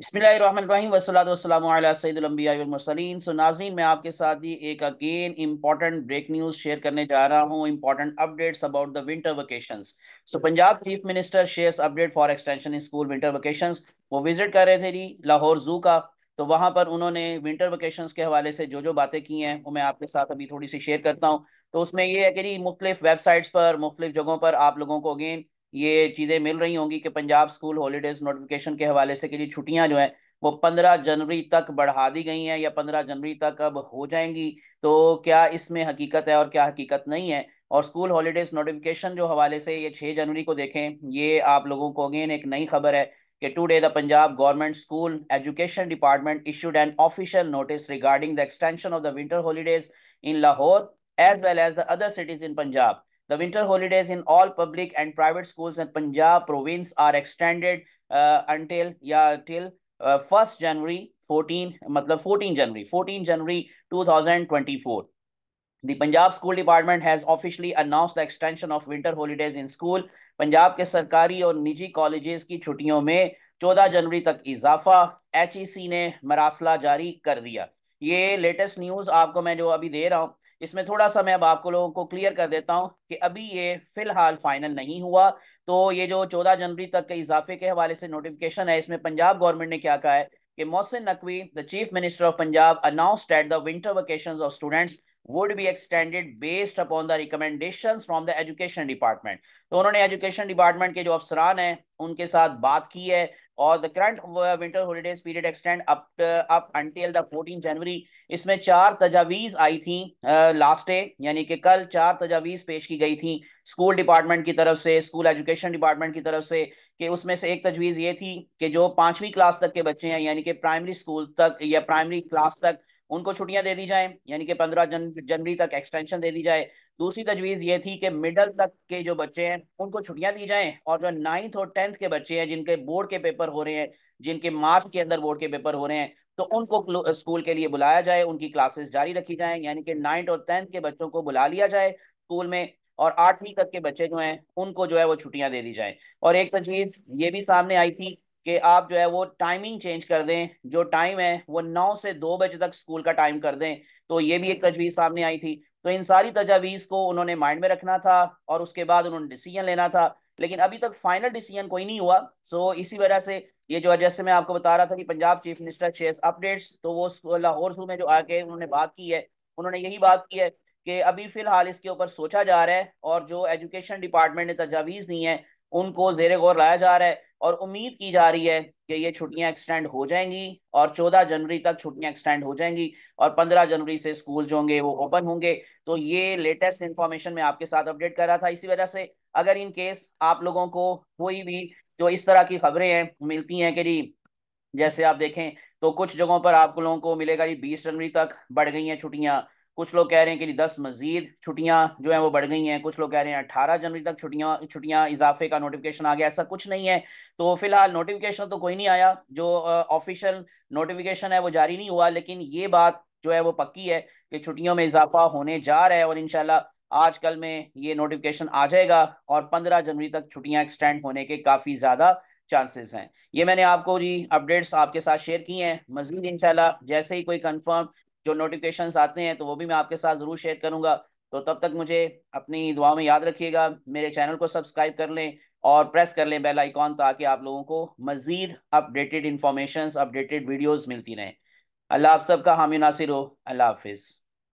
सो मैं आपके साथ ही एक अगेन ब्रेक न्यूज़ शेयर करने जा रहा हूँ updates about the winter so Punjab chief minister update for extension in school winter वो विजिट कर रहे थे जी लाहौर जू का तो वहाँ पर उन्होंने विंटर वेकेशन के हवाले से जो जो बातें की हैं वो मैं आपके साथ अभी थोड़ी सी शेयर करता हूँ तो उसमें ये है कि जी मुख्तलिफ वेबसाइट्स पर मुख्तलिफ जगहों पर आप लोगों को अगेन ये चीज़ें मिल रही होंगी कि पंजाब स्कूल हॉलीडेज नोटिफिकेशन के हवाले से कि जी छुट्टियां जो हैं वो पंद्रह जनवरी तक बढ़ा दी गई हैं या पंद्रह जनवरी तक अब हो जाएंगी तो क्या इसमें हकीकत है और क्या हकीकत नहीं है और स्कूल हॉलीडेज नोटिफिकेशन जो हवाले से ये छः जनवरी को देखें ये आप लोगों को अगेन एक नई खबर है कि today the Punjab government school education department issued and official notice regarding the extension of the winter holidays in Lahore as well as the other cities in Punjab The winter holidays in all public and private schools in Punjab province are extended uh, until yeah till uh, 1st january 14 matlab 14 january 14 january 2024 The Punjab School Department has officially announced the extension of winter holidays in school. Punjab के सरकारी और निजी colleges की छुट्टियों में 14 जनवरी तक इजाफा HEC ने मरासला जारी कर दिया ये latest news आपको मैं जो अभी दे रहा हूँ इसमें थोड़ा सा मैं अब आपको लोगों को क्लियर कर देता हूं कि अभी ये फिलहाल फाइनल नहीं हुआ तो ये जो चौदह जनवरी तक के इजाफे के हवाले से नोटिफिकेशन है इसमें पंजाब गवर्नमेंट ने क्या कहा है कि Mohsin Naqvi the chief minister of Punjab announce at the winter vacations of students would be extended based upon the recommendation from the education department तो उन्होंने एजुकेशन डिपार्टमेंट के जो अफसरान हैं उनके साथ बात की है और the current winter holidays period extend up up until the 14 January इसमें चार तजावीज आई थी लास्ट डे यानी कि कल चार तजावीज पेश की गई थी स्कूल डिपार्टमेंट की तरफ से स्कूल एजुकेशन डिपार्टमेंट की तरफ से कि उसमें से एक तजवीज़ ये थी कि जो पांचवी क्लास तक के बच्चे हैं यानी कि प्राइमरी स्कूल तक या प्राइमरी क्लास तक उनको छुट्टियां दे दी जाए यानी कि पंद्रह जनवरी तक एक्सटेंशन दे दी जाए दूसरी तजवीज़ ये थी कि मिडल तक के जो बच्चे हैं उनको छुट्टियां दी जाएं और जो नाइन्थ और टेंथ के बच्चे हैं जिनके बोर्ड के पेपर हो रहे हैं जिनके मार्च के अंदर बोर्ड के पेपर हो रहे हैं तो उनको स्कूल के लिए बुलाया जाए उनकी क्लासेस जारी रखी जाए यानी कि नाइन्थ और टेंथ के बच्चों को बुला लिया जाए स्कूल में और आठवीं तक के बच्चे जो हैं उनको जो है वो छुट्टियां दे दी जाए और एक तजवीज़ ये भी सामने आई थी कि आप जो है वो टाइमिंग चेंज कर दें जो टाइम है वो नौ से दो बजे तक स्कूल का टाइम कर दें तो ये भी एक तजवीज़ सामने आई थी तो इन सारी तजावीज़ को उन्होंने माइंड में रखना था और उसके बाद उन्होंने डिसीजन लेना था लेकिन अभी तक फाइनल डिसीजन कोई नहीं हुआ सो इसी वजह से ये जो जैसे मैं आपको बता रहा था कि Punjab chief minister share updates तो वो लाहौर सू में जो आके उन्होंने बात की है उन्होंने यही बात की है कि अभी फिलहाल इसके ऊपर सोचा जा रहा है और जो एजुकेशन डिपार्टमेंट ने तजावीज़ दी है उनको जेर गौर लाया जा रहा है और उम्मीद की जा रही है कि ये छुट्टियां एक्सटेंड हो जाएंगी और 14 जनवरी तक छुट्टियां एक्सटेंड हो जाएंगी और 15 जनवरी से स्कूल जो होंगे वो ओपन होंगे तो ये लेटेस्ट इन्फॉर्मेशन मैं आपके साथ अपडेट कर रहा था इसी वजह से अगर इन केस आप लोगों को कोई भी जो इस तरह की खबरें हैं मिलती हैं कि जी जैसे आप देखें तो कुछ जगहों पर आप लोगों को मिलेगा जी बीस जनवरी तक बढ़ गई हैं छुट्टियां कुछ लोग कह रहे हैं कि दस मजीद छुट्टियां जो है वो बढ़ गई हैं कुछ लोग कह रहे हैं अठारह जनवरी तक छुट्टियां छुट्टियां इजाफे का नोटिफिकेशन आ गया ऐसा कुछ नहीं है तो फिलहाल नोटिफिकेशन तो कोई नहीं आया जो ऑफिशियल नोटिफिकेशन है वो जारी नहीं हुआ लेकिन ये बात जो है वो पक्की है कि छुट्टियों में इजाफा होने जा रहा है और इनशाला आज कल में ये नोटिफिकेशन आ जाएगा और पंद्रह जनवरी तक छुट्टियां एक्सटेंड होने के काफ़ी ज़्यादा चांसेस हैं ये मैंने आपको जी अपडेट्स आपके साथ शेयर की हैं मजीद इंशाल्लाह जैसे ही कोई कंफर्म जो नोटिफिकेशन आते हैं तो वो भी मैं आपके साथ ज़रूर शेयर करूंगा तो तब तक मुझे अपनी दुआ में याद रखिएगा मेरे चैनल को सब्सक्राइब कर लें और प्रेस कर लें बेल आइकॉन ताकि आप लोगों को मज़ीद अपडेटेड इंफॉर्मेशन अपडेटेड वीडियोस मिलती रहें अल्लाह आप सबका हामी नासिर हो अल्लाह हाफिज़